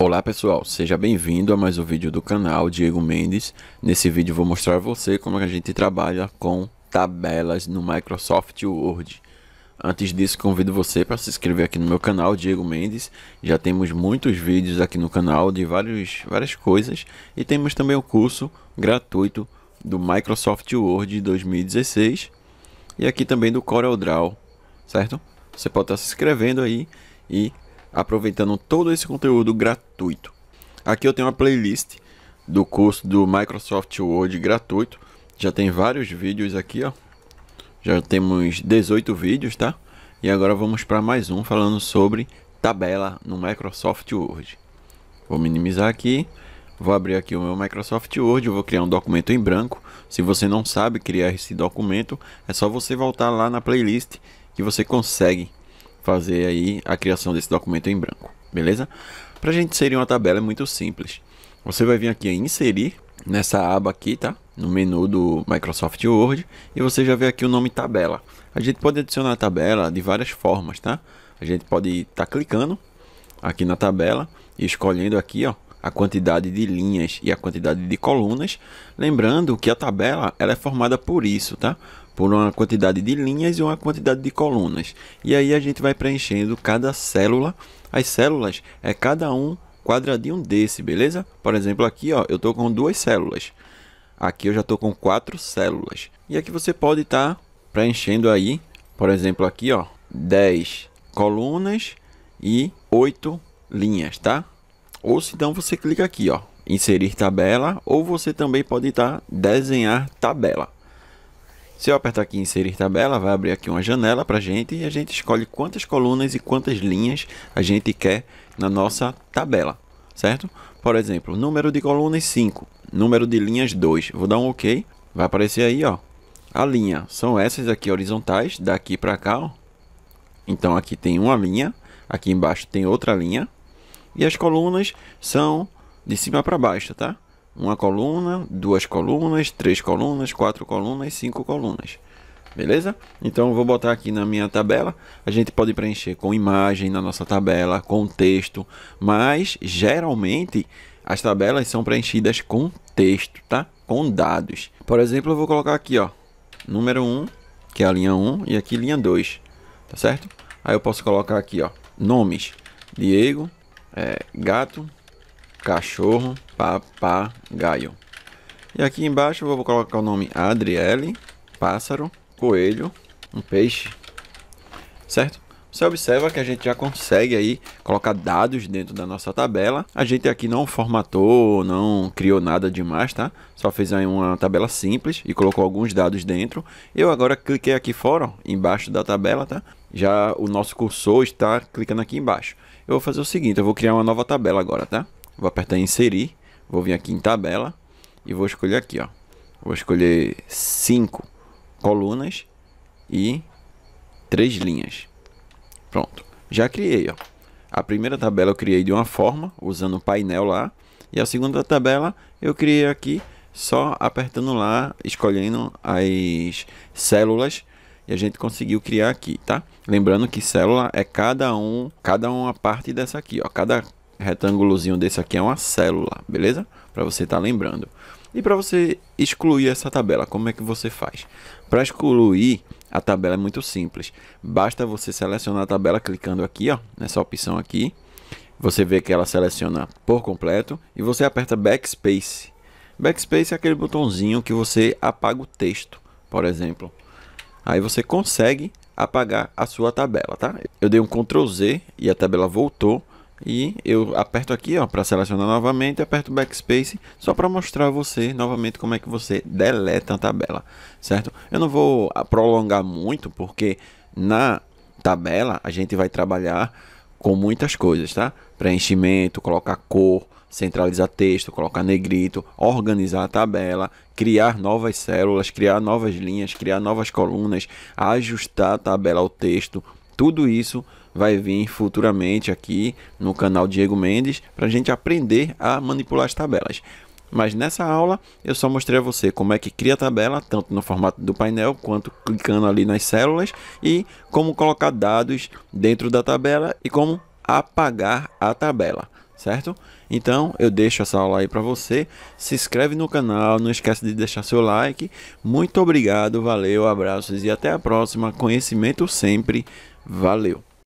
Olá pessoal, seja bem-vindo a mais um vídeo do canal Diego Mendes. Nesse vídeo vou mostrar a você como a gente trabalha com tabelas no Microsoft Word. Antes disso, convido você para se inscrever aqui no meu canal Diego Mendes. Já temos muitos vídeos aqui no canal de vários, várias coisas e temos também o curso gratuito do Microsoft Word 2016 e aqui também do CorelDRAW, certo? Você pode estar se inscrevendo aí e aproveitando todo esse conteúdo gratuito. Aqui eu tenho uma playlist do curso do Microsoft Word gratuito. Já tem vários vídeos aqui, ó. Já temos 18 vídeos, tá? E agora vamos para mais um falando sobre tabela no Microsoft Word. Vou minimizar aqui. Vou abrir aqui o meu Microsoft Word, eu vou criar um documento em branco. Se você não sabe criar esse documento, é só você voltar lá na playlist que você consegue fazer aí a criação desse documento em branco, beleza? Para a gente inserir uma tabela é muito simples. Você vai vir aqui em inserir nessa aba aqui, tá? No menu do Microsoft Word e você já vê aqui o nome tabela. A gente pode adicionar a tabela de várias formas, tá? A gente pode estar tá clicando aqui na tabela e escolhendo aqui, ó, a quantidade de linhas e a quantidade de colunas. Lembrando que a tabela ela é formada por isso, tá? Por uma quantidade de linhas e uma quantidade de colunas. E aí a gente vai preenchendo cada célula. As células é cada um quadradinho desse, beleza? Por exemplo, aqui ó, eu estou com duas células. Aqui eu já estou com quatro células. E aqui você pode estar tá preenchendo aí, por exemplo, aqui ó, 10 colunas e 8 linhas, tá? Ou se não, você clica aqui, ó, inserir tabela, ou você também pode estar tá, desenhar tabela. Se eu apertar aqui inserir tabela, vai abrir aqui uma janela para a gente e a gente escolhe quantas colunas e quantas linhas a gente quer na nossa tabela, certo? Por exemplo, número de colunas 5, número de linhas 2. Vou dar um OK, vai aparecer aí, ó. A linha são essas aqui horizontais, daqui para cá, ó. Então aqui tem uma linha, aqui embaixo tem outra linha, e as colunas são de cima para baixo, tá? Uma coluna, duas colunas, três colunas, quatro colunas, cinco colunas. Beleza? Então vou botar aqui na minha tabela. A gente pode preencher com imagem na nossa tabela, com texto, mas geralmente as tabelas são preenchidas com texto, tá? Com dados. Por exemplo, eu vou colocar aqui, ó, número 1, que é a linha 1, e aqui linha 2, tá certo? Aí eu posso colocar aqui, ó, nomes, Diego, é gato, cachorro, papagaio. E aqui embaixo eu vou colocar o nome Adriele, pássaro, coelho, um peixe, certo? Você observa que a gente já consegue aí colocar dados dentro da nossa tabela. A gente aqui não formatou, não criou nada demais, tá? Só fez aí uma tabela simples e colocou alguns dados dentro. Eu agora cliquei aqui fora, ó, embaixo da tabela, tá? Já o nosso cursor está clicando aqui embaixo eu vou fazer o seguinte, eu vou criar uma nova tabela agora, tá? Vou apertar em inserir, vou vir aqui em tabela e vou escolher aqui, ó. Vou escolher 5 colunas e 3 linhas. Pronto, já criei, ó. A primeira tabela eu criei de uma forma, usando o painel lá, e a segunda tabela eu criei aqui só apertando lá, escolhendo as células e a gente conseguiu criar aqui, tá? Lembrando que célula é cada um, cada uma parte dessa aqui, ó. Cada retângulozinho desse aqui é uma célula, beleza? Para você estar tá lembrando. E para você excluir essa tabela, como é que você faz? Para excluir a tabela é muito simples. Basta você selecionar a tabela clicando aqui, ó, nessa opção aqui. Você vê que ela seleciona por completo e você aperta backspace. Backspace é aquele botãozinho que você apaga o texto, por exemplo. Aí você consegue apagar a sua tabela, tá? Eu dei um Ctrl Z e a tabela voltou. E eu aperto aqui ó para selecionar novamente, aperto Backspace só para mostrar a você novamente como é que você deleta a tabela, certo? Eu não vou prolongar muito porque na tabela a gente vai trabalhar com muitas coisas, tá? Preenchimento, colocar cor, centralizar texto, colocar negrito, organizar a tabela, criar novas células, criar novas linhas, criar novas colunas, ajustar a tabela ao texto. Tudo isso vai vir futuramente aqui no canal Diego Mendes para a gente aprender a manipular as tabelas. Mas nessa aula eu só mostrei a você como é que cria a tabela, tanto no formato do painel quanto clicando ali nas células, e como colocar dados dentro da tabela e como apagar a tabela certo? Então eu deixo essa aula aí para você. Se inscreve no canal, não esquece de deixar seu like. Muito obrigado, valeu, abraços e até a próxima. Conhecimento sempre, valeu.